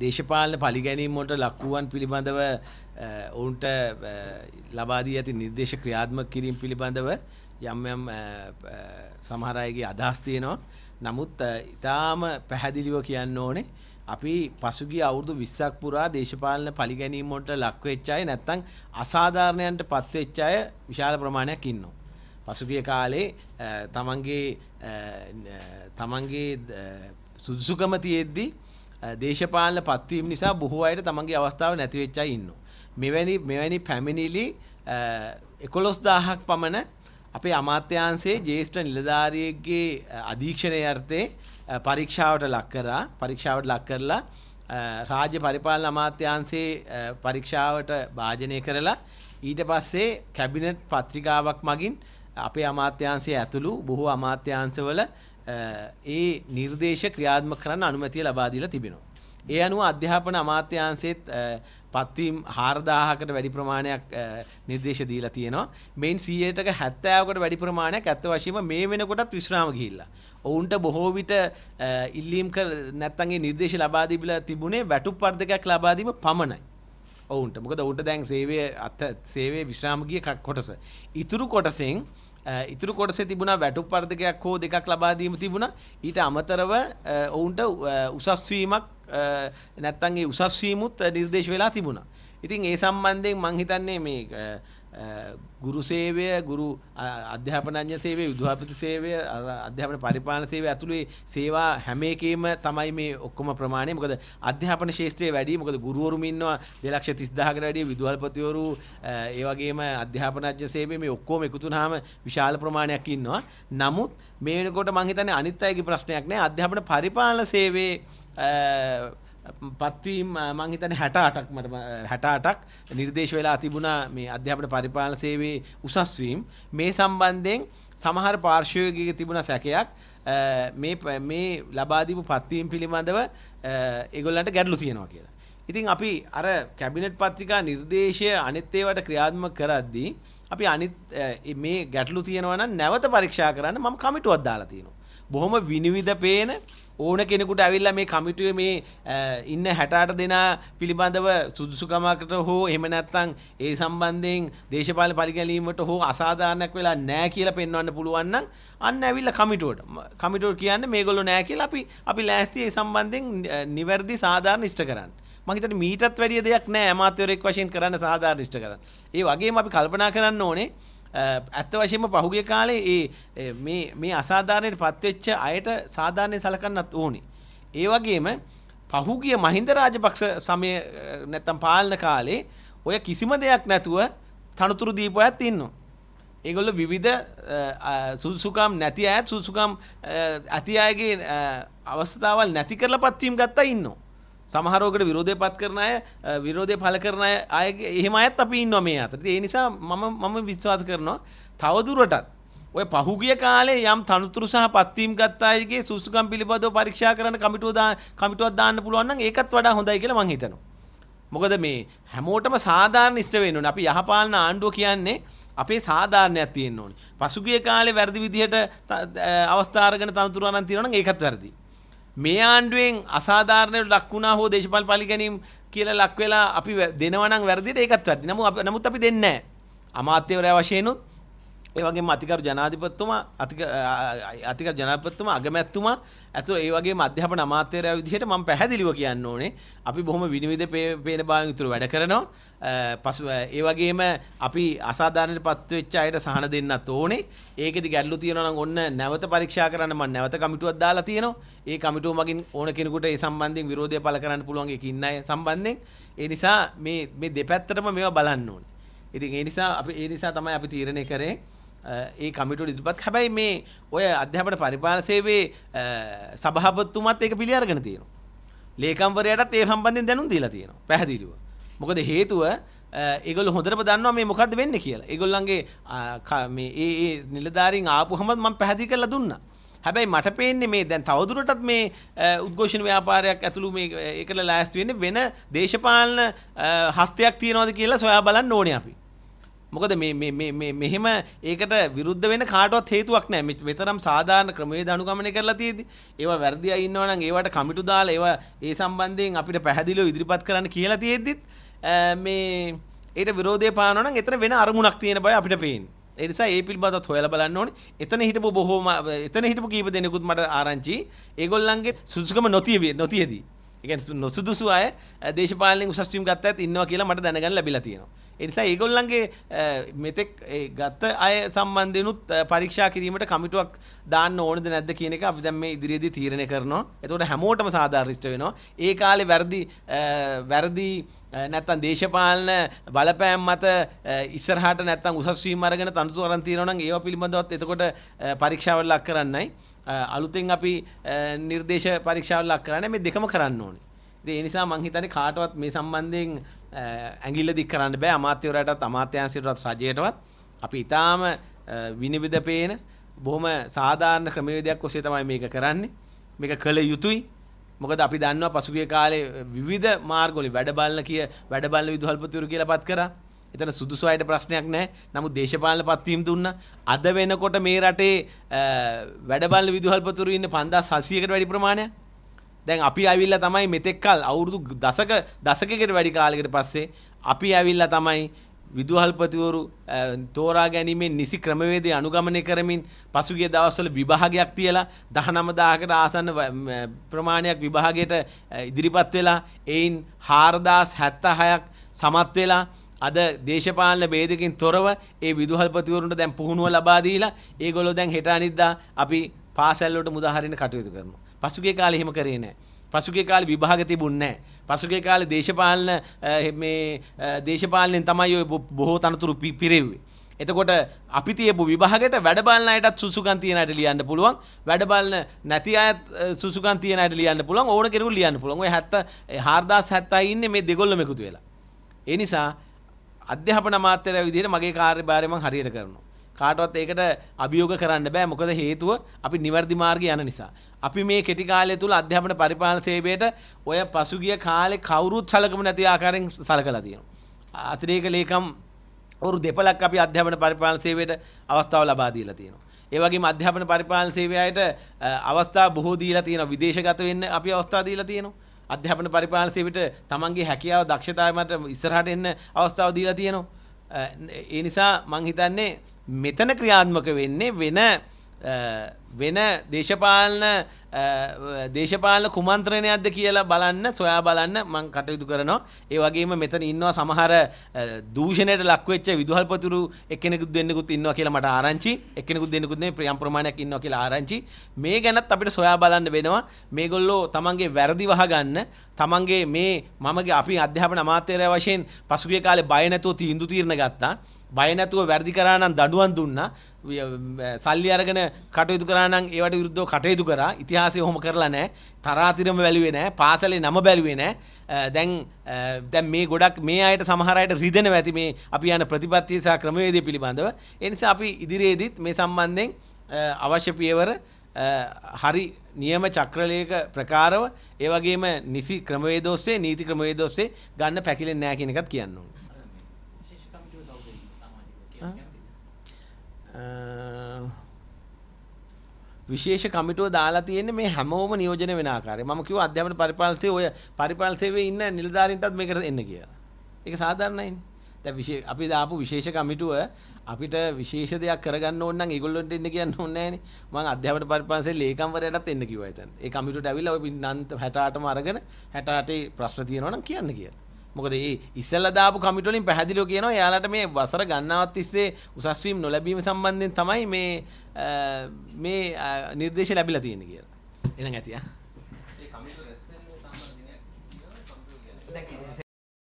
දේශපාලන පලිගැනීමට ලක්වුවන් පිළිබඳව ඔවුන්ට ලබාදී ඇති නිර්දේශ ක්‍රියාත්ම කිරීම් පිළිබඳව යම්යම් සමහරයගේ අදහස්තියනවා නමුත් ඉතාම පැහැදිලිව කියන්න ඕනේ අපි පසුගිය අවුරුදු විස්සක් පුරා දේශපාලන පලිගැනීමට ලක්වෙච්චාය නැත්තං අසාධාරණයන්ට පත්වෙච්චාය විශාල ප්‍රමාණයක් ඉන්නවා. පසුගිය කාලේ තමන්ගේ තමන්ගේ සුදුසුකම තියෙද්දී දේශපාලන පත්වීම නිසා බොහෝ අයට තමන්ගේ අවස්ථාව නැතිවෙච්චා ඉන්න. මෙවැනි මෙවැනි පැමිණිලි එකොලොස් දාහක් පමණ අපේ අමාත්‍යන්සේ ජේෂ්ඨ නිලධාරියගේ අධීක්ෂණය අර්ථේ පරීක්ෂාවට ලක් කරා පරීක්ෂාවට ලක් කරලා රාජ්‍ය පරිපාලන අමාත්‍යන්සේ පරීක්ෂාවට භාජනය කරලා ඊට පස්සේ කැබිනට් පත්‍රිකාවක් මගින් අපේ අමාත්‍යන්සේ ඇතුළු බොහෝ අමාත්‍යංශවල ඒ නිර්දේශ ක්‍රියාත්ම කරන්න අනුමැතිය ලබාදීලා තිබෙනවා. ඒ අනුව අධ්‍යාපන අමාත්‍යංශෙත් පත්වීම් 4000කට වැඩි ප්‍රමාණයක් නිර්දේශ දීලා තියෙනවා. මේන් 100කට 70කට වැඩි ප්‍රමාණයක් අත්ත වශයෙන්ම මේ වෙනකොටත් විශ්‍රාම ගිහිල්ලා. ඔවුන්ට බොහෝ විට ඉල්ලීම් කර නැත්තම් ඒ නිර්දේශ ලබා දීලා තිබුණේ වැටුප් වර්ධකයක් ලබා දීම පමණයි. ඔවුන්ට මොකද ඔවුන්ට දැන් සේවයේ අත සේවයේ විශ්‍රාම ගිය කොටස. ඉතුරු කොටසෙන් ඉතුරු කොටසේ තිබුණා වැටු පර්ධකයක් හෝ දෙකක් ලබාදීම තිබුණ ඊට අමතරව ඔවුන්ට උසස්වීමක් නැත්තන්ගේ උසස්වීමුත් නිර්දේශ වෙලා තිබුණා. ඉතින් ඒ සම්බන්ධයෙන් මංහිතන්නේ මේ ගුරු සේවය ගුරු අධ්‍යාපනඥ සේවේ විදුහපති සේවය අධ්‍යාපන පරිපාලන සේවය ඇතුළේ සේවා හැම එකේම තමයි මේ ඔක්කොම ප්‍රමාණය මොකද අධ්‍යාපන ශාස්ත්‍රයේ වැඩි මොකද ගුරුවරුම ඉන්නවා 230000කට වැඩි විදුහල්පතිවරු ඒ වගේම අධ්‍යාපනඥ සේවයේ මේ ඔක්කොම එකතු වුනහම විශාල ප්‍රමාණයක් ඉන්නවා නමුත් මේ වෙනකොට මම හිතන්නේ අනිත් අයගේ ප්‍රශ්නයක් නෑ අධ්‍යාපන පරිපාලන සේවයේ පත්වීම් මංහිතන හැට අටක් මට හැට අටක් නිර්දේශ වෙලා තිබුණා මේ අධ්‍යාපන පරිපාලන සේවේ උසස්වීම් මේ සම්බන්ධයෙන් සමහර පාර්ශවයගක තිබුණ සැකයක් මේ ලබාදීපු පත්වීම් පිළිබඳව එගොල්ලන්ට ගැඩලු තියෙනවා කියලා. ඉතින් අපි අර කැබිනට් පත්තිකා නිර්දේශය අනිත්තේවට ක්‍රියාත්ම කරද්දී අපි අනිත් මේ ගැටලු තියෙනවන නැවත පරීක්ෂා කරන්න මම කමිටුවත් දාලා තියෙනවා. බොහොම විනිවිධ පේන ඕන කෙනෙකුට ඇවිල්ල මේ කමිටුව මේ ඉන්න හැටාට දෙනා පිළිබඳව සුදුසුකමකට හෝ එමනැත්තං ඒ සම්බන්ධයෙන් දේශපාල පරිගැලීමට හෝ අසාධානයක් වෙලා නෑ කියල පෙන්වන්න පුළුවන්න අන්න ඇවිල්ල කමිටුවට කමිටුව කියන්න මේ ගොලො නෑ කියල අපි අපි ලෑස්ති ඒ සම්බන්ධයෙන් නිවැරදි සාධාරණ ඉෂ්ට කරන්න මහිතට මීටත් වැඩිය දෙයක් නෑ ඇමාතවරෙක් වශයෙන් කරන්න සාධාරණිෂ්ට කරන්න ඒ වගේ අපි කල්පනා කරන්න ඕනේ ඇත්ත වශයෙන්ම පහුගේ කාලේ ඒ මේ අසාධාරණයට පත්වෙච්ච අයට සාධාරණය සලකන්නත් ඕනි. ඒ වගේම පහුගිය මහින්ද රාජපක්ෂ සමය නැත්තම් පාලන කාලේ ඔය කිසිම දෙයක් නැතුව තනතුරු දීපු අයත් ඉන්නවා. ඒගොල්ල විවිධ සුදුසුකම් නැති අයත් සුදුසුකම් ඇති අයගේ අවස්ථාවල් නැති කරලා පත්වීම් ගත්තා ඉන්නවා. සමහරෝකට විරෝධය පත් කරන අය විරෝධය පල කරන අයගේ එහෙම අයත් අපි ඉන්නවා මේ අතර. ඒ නිසා මම මම විශ්වාස කරනවා තවදුරටත් ඔය පහුගිය කාලේ යම් තනතුරු සහ පත්වීම් ගත්ත අයගේ සුසුකම් පිළිබඳව පරීක්ෂා කරන කමිටුව කමිටුවක් දාන්න පුළුවන් නම් ඒකත් වඩා හොඳයි කියලා මං හිතනවා. මොකද මේ හැමෝටම සාධාරණ ඉෂ්ට වෙන්න ඕනේ. අපි යහපාලන ආණ්ඩුව කියන්නේ අපේ සාධාරණයක් තියෙන්න ඕනේ. පසුගිය කාලේ වැරදි විදිහට අවස්ථා අරගෙන තනතුරු අරන් තියෙනවා නම් ඒකත් වැරදියි. මේ ආණ්ඩුවෙන් අසාධාරණයට ලක් වුණා හෝ දේශපාලන පාලිකැනීම් කියලා ලක් වෙලා අපි දෙනවා නම් වැරදියට ඒකත් වැරදි. නමුත් අපි දෙන්නේ නැහැ. අමාත්‍යවරයා වශයෙන්ුත් ඒ වගේම අතිකරු ජනාධිපතිතුමා අතිකරු ජනාධිපතිතුමා අගමැතිතුමා ඇතුළු ඒ වගේම අධ්‍යාපන අමාත්‍යවරයා විදිහට මම පැහැදිලිව කියන්න ඕනේ අපි බොහොම විනිවිද පේන භාවයෙන් උතුර වැඩ කරනවා පසු ඒ වගේම අපි අසාධාරණයටපත් වෙච්ච අයට සහන දෙන්නත් ඕනේ ඒකෙදි ගැටලු තියෙනවා නම් ඔන්න නැවත පරීක්ෂා කරන්න මම නැවත කමිටුවක් දාලා තියෙනවා ඒ කමිටුව මගින් ඕන කෙනෙකුට ඒ සම්බන්ධයෙන් විරෝධය පළ කරන්න පුළුවන් ඒක ඉන්න අය සම්බන්ධයෙන් ඒ නිසා මේ මේ දෙපැත්තටම මේවා බලන්න ඕනේ ඉතින් ඒ නිසා අපි ඒ නිසා තමයි අපි තීරණය කරේ ඒ කමිටුට ඉදිරිපත් හැබැයි මේ ඔය අධ්‍යාපන පරිපාලන සේවයේ සභාපතිතුමත් ඒක පිළිඅරගෙන තියෙනවා. ලේකම්වරයාටත් ඒ සම්බන්ධයෙන් දැනුම් දීලා තියෙනවා. පැහැදිලිව. මොකද හේතුව ඒගොල්ලෝ හොඳටම දන්නවා මේ මොකද්ද වෙන්නේ කියලා. ඒගොල්ලන්ගේ මේ ඒ ඒ නිලධාරීන් ආපුවම මම පැහැදිලි කරලා දුන්නා. හැබැයි මට පේන්නේ මේ දැන් තවදුරටත් මේ උද්ඝෝෂණ ව්‍යාපාරයක් ඇතුළු මේ ඒකට ලෑස්ති වෙන්නේ වෙන දේශපාලන හස්තයක් තියනවාද කියලා සොයා බලන්න ඕනේ අපි. මොකද මෙහෙම ඒකට විරුද්ධ වෙන කාටවත් හේතුවක් නෑ මෙතරම් සාධාරණ ක්‍රමවේද අනුගමනය කරලා තියෙදි ඒවා වැරදිලා ඉන්නවා නම් ඒවට කමිටු දාලා ඒවා ඒ සම්බන්ධයෙන් අපිට පැහැදිලිව ඉදිරිපත් කරන්න කියලා තියෙද්දිත් මේ ඒට විරෝධය පානවා නම් එතන වෙන අරමුණක් තියෙන බව අපිට පේන්නේ එනිසා ඒ පිළිබඳවත් හොයලා බලන්න ඕනේ. එතන හිටපු බොහෝම එතන හිටපු කීප දෙනෙකුත් මට ආරංචි. ඒගොල්ලන්ගේ සුසුකම නොතියවි නොතියදී එක නොසුදුසු අය දේශපාලෙන් උසස්වීම් ගත්ත ඇත් ඉන්නවා කියලා මට දැනගන්න ලැබිලා තියෙනවා එනිසා ඒගොල්ලන්ගේ මෙතෙක් ගත්ත අය සම්බන්ධයනුත් පරීක්ෂා කිරීමට කමිටුවක් දාන්න ඕනද නැද්ද කියන එක අපි දැන් මේ ඉදිරියේදී තීරණය කරනවා එතකොට හැමෝටම සාධාරණිෂ්ඨ වෙනවා ඒ කාලේ වැරදි වැරදි නැත්තම් දේශපාලන බලපෑම් මත ඉස්සරහට නැත්තම් උසස්වීම් අරගෙන තනතුරු අරන් තියෙනවා නම් ඒව පිළිබඳවත් එතකොට පරීක්ෂාවල් ලක් කරන්නයි අලුතෙන් අපි නිර්දේශ පරීක්ෂාව ලක් කරන්න මේ දෙකම කරන්න ඕනේ. ඉතින් ඒ නිසා මං හිතන්නේ කාටවත් මේ සම්බන්ධයෙන් ඇඟිල්ල දික් කරන්න බෑ අමාත්‍යවරයාටත් අමාත්‍යාංශයටත් රජයටවත්. අපි ඊටාම විනිවිද පේන බොහොම සාධාරණ ක්‍රමවේදයක් ඔස්සේ තමයි මේක කරන්නේ. මේක කළ යුතුයි. මොකද අපි දන්නවා පසුගිය කාලේ විවිධ මාර්ගවලින් වැඩ බලන කිය වැඩ බලන විදුහල්පතිවරු කියලා පත් කරා. එතන සුදුසු අයට ප්‍රශ්නයක් නෑ නමුත් දේශපාලන පත්වීම් දුන්න අද වෙනකොට මේ රටේ වැඩබල විදුහල්පතුරු ඉන්න පන්දා සසියකට වැඩි ප්‍රමාණය දැන් අපි ඇවිල්ල තමයි මෙතෙක්කල් අවුරුදු දසක දසකකට වැඩි කාලෙකට පස්සේ අපි ඇවිල්ල තමයි විදුහල්පතිවරු තෝරා ගැනීමෙන් නිසි ක්‍රමවේදේ අනුගමනය කරමින් පසුගිය දවස්වල විභාගයක් තියලා දහනමදාහකට ආසන්න ප්‍රමාණයක් විභාගයට ඉදිරිපත් වෙලා එයින් හාරදාස් හැත්තා හයක් සමත් වෙලා අද දේශපාලන බේදකින් තොරව ඒ විදුහල්පතිවරුන්ට දැන් පුහුණුව ලබා දීලා ඒගොල්ලෝ දැන් හෙට අනිද්දා අපි පාසැල් වලට මුදා හරින්න කටයුතු කරනවා. පසුගිය කාලේ එහෙම කරේ නැහැ. පසුගේ කාල විභාග තිබුන්නේ පසුගේ කාල දේශපාලන මේ දේශපාලනෙන් තමයි ඔය බොහෝ තනතුරු පිරෙව්වේ. එතකොට අපි තියපු විභාගයට වැඩබාලන අයටත් සුසුකන් තියෙන අයට ලියන්න පුළුවන් වැඩබාලන නැති අයත් සුසුකන් තියෙන අයට ලියන්න පුළුවන් ඕන කෙනෙකුට ලියන්න පුළුවන් ඔය 70 4070 ඉන්නේ මේ දෙගොල්ලම එකතු වෙලා. ඒ නිසා අධ්‍යාපන අමාත්‍යරය විදිහට මගේ කාර්යභාරය මම හරියට කරනවා. කාටවත් ඒකට අභියෝග කරන්න බෑ මොකද හේතුව අපි නිවැරදි මාර්ගය යන නිසා. අපි මේ කෙටි කාලය තුල අධ්‍යාපන පරිපාලන සේවයට ඔය පසුගිය කාලේ කවුරුත් සලකමු නැති ආකාරයෙන් සලකලා තියෙනවා. අතිරේක ලේකම් වරු දෙපලක් අපි අධ්‍යාපන පරිපාලන සේවයට අවස්ථාව ලබා දීලා තියෙනවා. ඒ වගේම අධ්‍යාපන පරිපාලන සේවයට අවස්ථා බොහෝ දීලා තියෙනවා. විදේශගත වෙන්න අපි අවස්ථා දීලා තියෙනවා. අධ්‍යාපන පරිපාලන සේවයට තමන්ගේ හැකියාව දක්ෂතාවය මත ඉස්සරහට එන්න අවස්ථාව දීලා තියෙනවා. ඒ නිසා මං හිතන්නේ මෙතන ක්‍රියාත්මක වෙන්නේ වෙන වෙන දේශපාලන දේශපාලන කුමන්ත්‍රණයක්ද කියලා බලන්න සොයා බලන්න මං කටයුතු කරනවා. ඒ වගේම මෙතන ඉන්නවා සමහර දූෂණයට ලක්වෙච්ච විදුහල්පතුරු එක්කෙනෙකුත් දෙන්නෙකුත් ඉන්නවා කියලා මට ආරංචි. එක්කෙනෙකුත් දෙන්නෙකුත් නෙමෙයි ප්‍රියම් ප්‍රමාණයක් ඉන්නවා කියලා ආරංචි. මේ ගැනත් අපිට සොයා බලන්න වෙනවා. මේගොල්ලෝ තමන්ගේ වැරදි වහගන්න තමන්ගේ මේ මමගේ අපි අධ්‍යාපන අමාත්‍යරය වශයෙන් පසුගිය කාලේ බය නැතුව තීන්දුව තීරණ ගත්තා. බය නැතුව වැඩි කරා නම් දඬුවම් දුන්නා සල්ලි අරගෙන කටයුතු කරා නම් ඒවට විරුද්ධව කටයුතු කරා ඉතිහාසය ඔහොම කරලා නැහැ තරාතිරම බැලුවේ නැහැ පාසලේ නම බැලුවේ නැහැ දැන් දැන් මේ ගොඩක් මේ අයට සමහර අයට රිදෙනවා ඇති මේ අපි යන ප්‍රතිපත්තිය සහ ක්‍රමවේදය පිළිබඳව ඒ නිසා අපි ඉදිරියේදීත් මේ සම්බන්ධයෙන් අවශ්‍ය පියවර හරි නියම චක්‍රලයක ප්‍රකාරව ඒවගේම නිසි ක්‍රමවේදෝස්සේ නීති ක්‍රමවේදෝස්සේ ගන්න පැකිලෙන් නෑ කියනකත් කියන්නවා. විශේෂ කමිටුව දාලා තියෙන්නේ මේ හැමෝම නියෝජනය වෙන ආකාරය. මම කිව්වා අධ්‍යාපන පරිපාලනයේ ඔය පරිපාලන සේවයේ ඉන්න නිලධාරීන්ටත් මේකට එන්න කියලා. ඒක සාධාරණයිනේ. දැන් විශේෂ අපි දාපු විශේෂ කමිටුව අපිට විශේෂ දෙයක් කරගන්න ඕන නම් ඒගොල්ලොන්ට එන්න කියන්න ඕනේ නැහනේ. මම අධ්‍යාපන පරිපාලනයේ ලේකම්වරයාටත් එන්න කිව්වා එතන. ඒ කමිටුවට ඇවිල්ලා ඔය 68ම අරගෙන 68 ප්‍රශ්න තියෙනවා නම් කියන්න කියලා. මොකද ඒ ඉස්සල්ලා දාපු කමිටු වලින් පැහැදිලිව කියනවා එයාලට මේ වසර ගණනාවක් තිස්සේ උසස් වීම නොලැබීම සම්බන්ධයෙන් තමයි මේ මේ නිර්දේශය ලැබිලා තියෙන්නේ කියලා. එහෙනම් ඇතියා. ඒ කමිටු